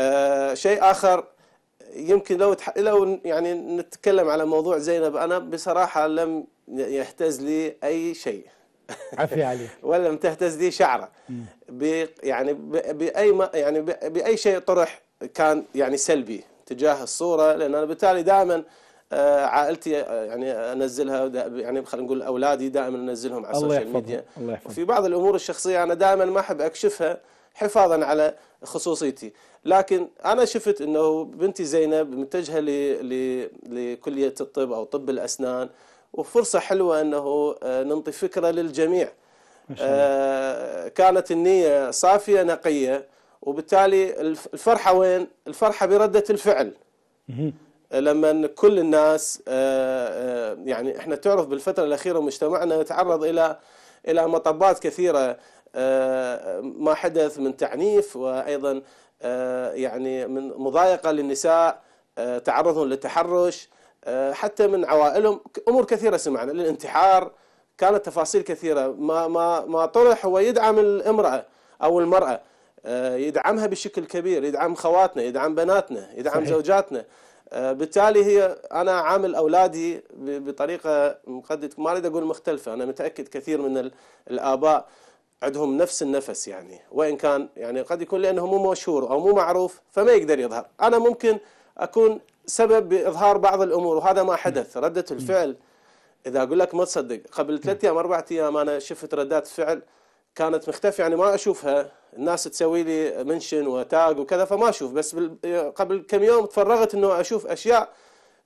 آه، شيء آخر يمكن لو تح... لو يعني نتكلم على موضوع زينب انا بصراحه لم يهتز لي اي شيء عفي عليك ولم تهتز لي شعره ب... يعني ب... باي ما... يعني ب... باي شيء طرح كان يعني سلبي تجاه الصوره لان انا بالتالي دائما آه، عائلتي آه، يعني انزلها يعني خلينا نقول اولادي دائما انزلهم على السوشيال ميديا الله وفي بعض الامور الشخصيه انا دائما ما احب اكشفها حفاظا على خصوصيتي لكن انا شفت انه بنتي زينب متجهه لكليه الطب او طب الاسنان وفرصه حلوه انه آه، ننطي فكره للجميع آه كانت النيه صافيه نقيه وبالتالي الفرحه وين الفرحه برده الفعل لما كل الناس آه، آه، يعني احنا تعرف بالفترة الأخيرة مجتمعنا يتعرض إلى إلى مطبات كثيرة آه، ما حدث من تعنيف وأيضا يعني من مضايقة للنساء تعرضهم للتحرش حتى من عوائلهم أمور كثيرة سمعنا للانتحار كانت تفاصيل كثيرة ما ما ما طرح هو يدعم الامرأة أو المرأة يدعمها بشكل كبير يدعم خواتنا يدعم بناتنا يدعم صحيح. زوجاتنا آه، بالتالي هي انا عامل اولادي بطريقه قد ما اريد اقول مختلفه انا متاكد كثير من الاباء عندهم نفس النفس يعني وان كان يعني قد يكون لانه مو مشهور او مو معروف فما يقدر يظهر انا ممكن اكون سبب باظهار بعض الامور وهذا ما حدث رده الفعل اذا اقول لك ما تصدق قبل ثلاث ايام اربع ايام انا شفت ردات فعل كانت مختفيه يعني ما اشوفها الناس تسوي لي منشن وتاج وكذا فما اشوف بس قبل كم يوم تفرغت انه اشوف اشياء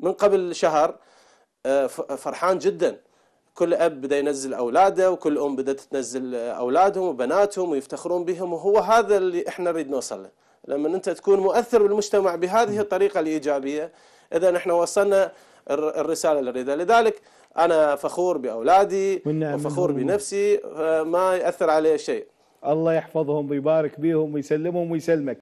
من قبل شهر آه، فرحان جدا كل اب بدا ينزل اولاده وكل ام بدات تنزل اولادهم وبناتهم ويفتخرون بهم وهو هذا اللي احنا نريد نوصل له لما انت تكون مؤثر بالمجتمع بهذه الطريقه الايجابيه اذا احنا وصلنا الرساله اللي نريدها لذلك انا فخور باولادي وفخور بنفسي ما ياثر علي شيء الله يحفظهم ويبارك بهم ويسلمهم ويسلمك